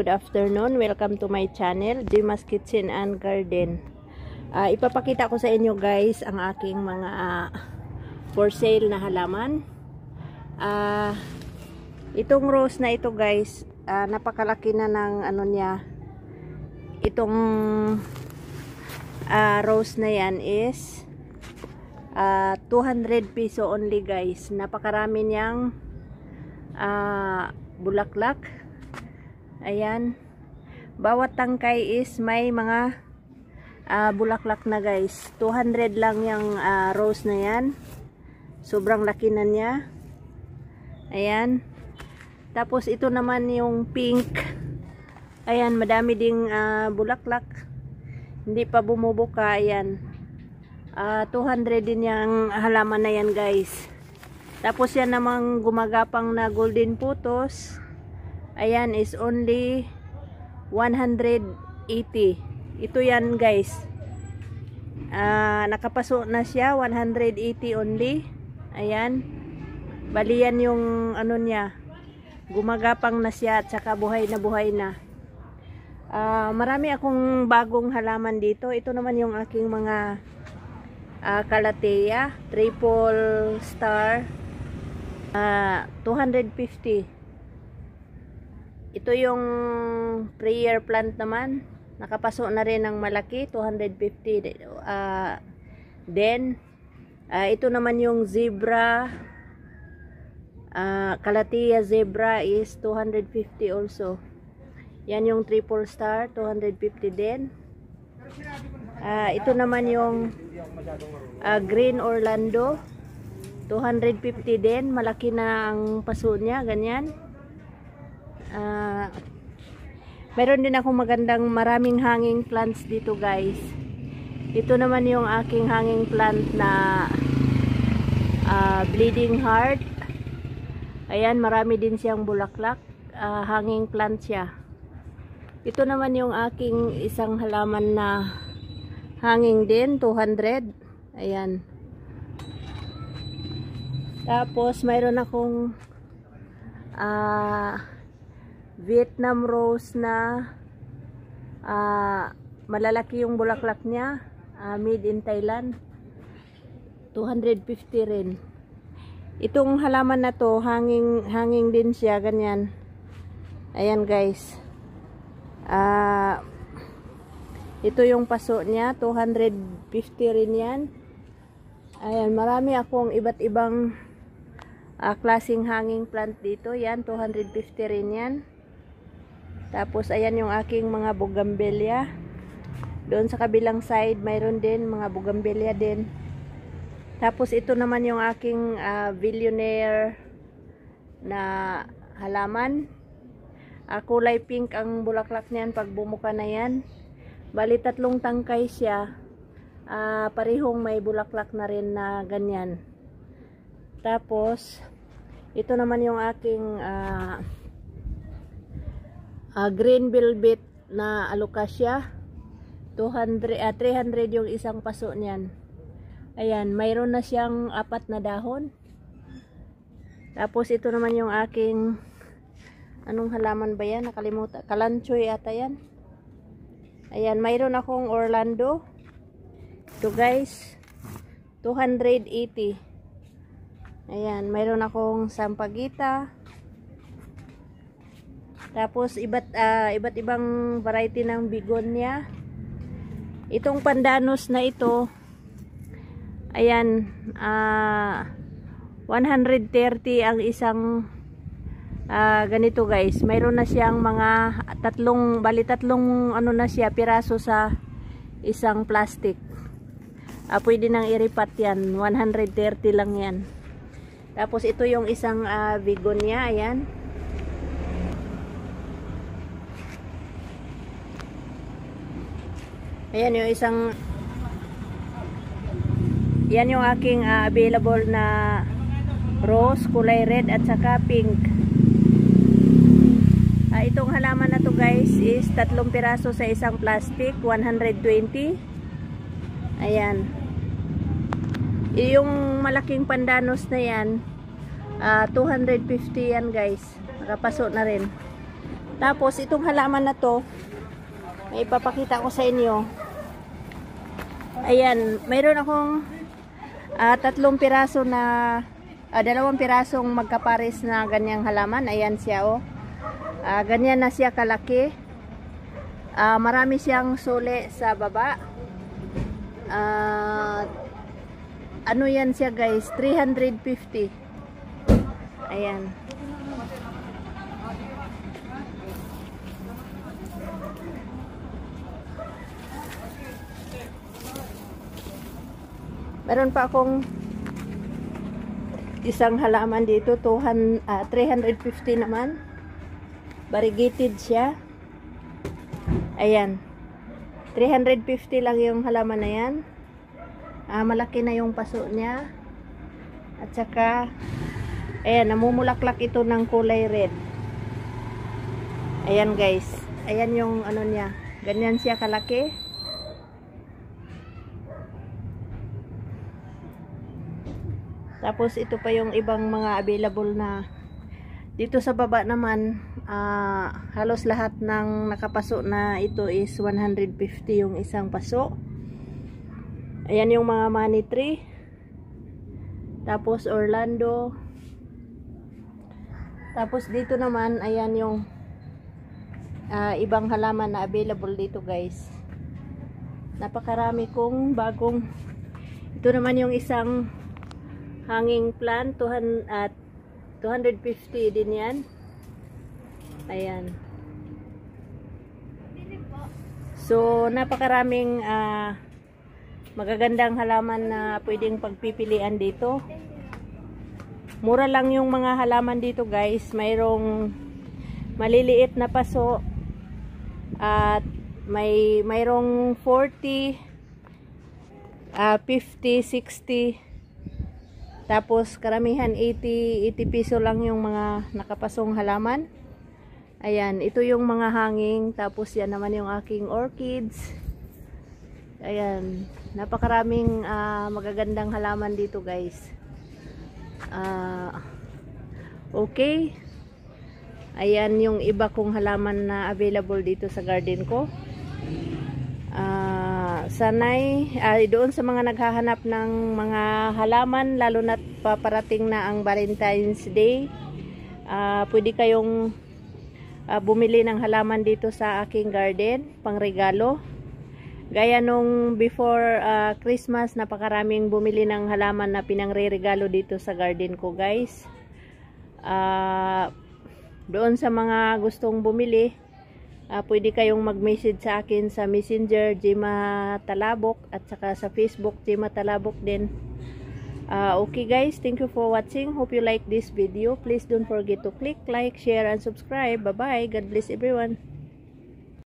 good afternoon. Welcome to my channel, Jima's Kitchen and Garden. Uh, ipapakita ko sa inyo guys ang aking mga uh, for sale na halaman. Uh, itong rose na ito guys, uh, napakalaki na ng ano niya. Itong uh, rose na yan is uh, 200 peso only guys. Napakarami niyang uh, bulaklak ayan bawat tangkay is may mga uh, bulaklak na guys 200 lang yung uh, ah, rose na yan sobrang laki na niya ayan tapos ito naman yung pink ayan madami ding uh, bulaklak hindi pa bumubuka ayan uh, 200 din yung halaman na yan guys tapos yan namang gumagapang na golden putos ayan is only 180 ito yan guys uh, nakapaso na siya 180 only ayan bali yan yung ano niya gumagapang na siya at saka buhay na buhay na uh, marami akong bagong halaman dito ito naman yung aking mga uh, ah, kalatea triple star uh, 250 ito yung prayer plant naman nakapaso na rin ng malaki 250 uh, then uh, ito naman yung zebra uh, zebra is 250 also yan yung triple star 250 din uh, ito naman yung uh, green orlando 250 din malaki na ang paso niya ganyan uh, meron din ako magandang maraming hanging plants dito guys ito naman yung aking hanging plant na uh, bleeding heart ayan marami din siyang bulaklak uh, hanging plant siya ito naman yung aking isang halaman na hanging din 200 ayan tapos mayroon akong ah uh, Vietnam rose na uh, malalaki yung bulaklak niya uh, made in Thailand 250 rin itong halaman na to hanging, hanging din siya ganyan ayan guys uh, ito yung paso niya 250 rin yan ayan marami akong iba't ibang uh, klaseng hanging plant dito yan 250 rin yan tapos, ayan yung aking mga bugambilya. Doon sa kabilang side, mayroon din mga bugambilya din. Tapos, ito naman yung aking uh, billionaire na halaman. Uh, kulay pink ang bulaklak niyan pag bumuka na yan. Bali, tatlong tangkay siya. Uh, parehong may bulaklak na rin na ganyan. Tapos, ito naman yung aking... Uh, uh, green velvet na alokasya 200 uh, 300 yung isang paso niyan ayan mayroon na siyang apat na dahon tapos ito naman yung aking anong halaman ba yan nakalimutan kalanchoy ata yan ayan mayroon akong Orlando ito guys 280 ayan mayroon akong sampagita tapos iba't uh, iba't ibang variety ng begonia. Itong pandanos na ito ayan uh, ah, 130 ang isang uh, ganito guys. Mayroon na siyang mga tatlong bali tatlong ano na siya piraso sa isang plastic. Uh, pwede nang iripat 'yan. 130 lang 'yan. Tapos ito yung isang uh, bigonia, ayan. Ayan yung isang yan yung aking uh, available na rose, kulay red at saka pink. Uh, itong halaman na to guys is tatlong piraso sa isang plastic, 120. Ayan. Yung malaking pandanos na yan, uh, ah, 250 yan guys. Nakapaso na rin. Tapos itong halaman na to, may ipapakita ko sa inyo. Ayan, mayroon akong uh, tatlong piraso na uh, dalawang pirasong magkapares na ganyang halaman. Ayan siya oh. Uh, ganyan na siya kalaki. Uh, marami siyang suli sa baba. Uh, ano yan siya guys? 350. Ayan. Meron pa akong isang halaman dito, 200, uh, 350 naman. Variegated siya. Ayan. 350 lang yung halaman na yan. Uh, malaki na yung paso niya. At saka, ayan, namumulaklak ito ng kulay red. Ayan guys. Ayan yung ano niya. Ganyan siya kalaki. Tapos ito pa yung ibang mga available na dito sa baba naman uh, halos lahat ng nakapaso na ito is 150 yung isang paso. Ayan yung mga money tree. Tapos Orlando. Tapos dito naman ayan yung uh, ibang halaman na available dito guys napakarami kong bagong ito naman yung isang hanging plant 200 at 250 din yan ayan so napakaraming uh, magagandang halaman na pwedeng pagpipilian dito mura lang yung mga halaman dito guys mayroong maliliit na paso at may mayroong 40 uh, 50, 60 tapos karamihan 80, 80 piso lang yung mga nakapasong halaman. Ayan, ito yung mga hanging. Tapos yan naman yung aking orchids. Ayan, napakaraming uh, magagandang halaman dito guys. Uh, okay. Ayan yung iba kong halaman na available dito sa garden ko sanay uh, doon sa mga naghahanap ng mga halaman lalo na paparating na ang Valentine's Day uh, pwede kayong uh, bumili ng halaman dito sa aking garden pangregalo gaya nung before uh, Christmas napakaraming bumili ng halaman na pinangreregalo dito sa garden ko guys uh, doon sa mga gustong bumili uh, pwede kayong mag-message sa akin sa Messenger Jima Talabok at saka sa Facebook Jima Talabok din. Uh, okay guys, thank you for watching. Hope you like this video. Please don't forget to click like, share, and subscribe. Bye-bye. God bless everyone.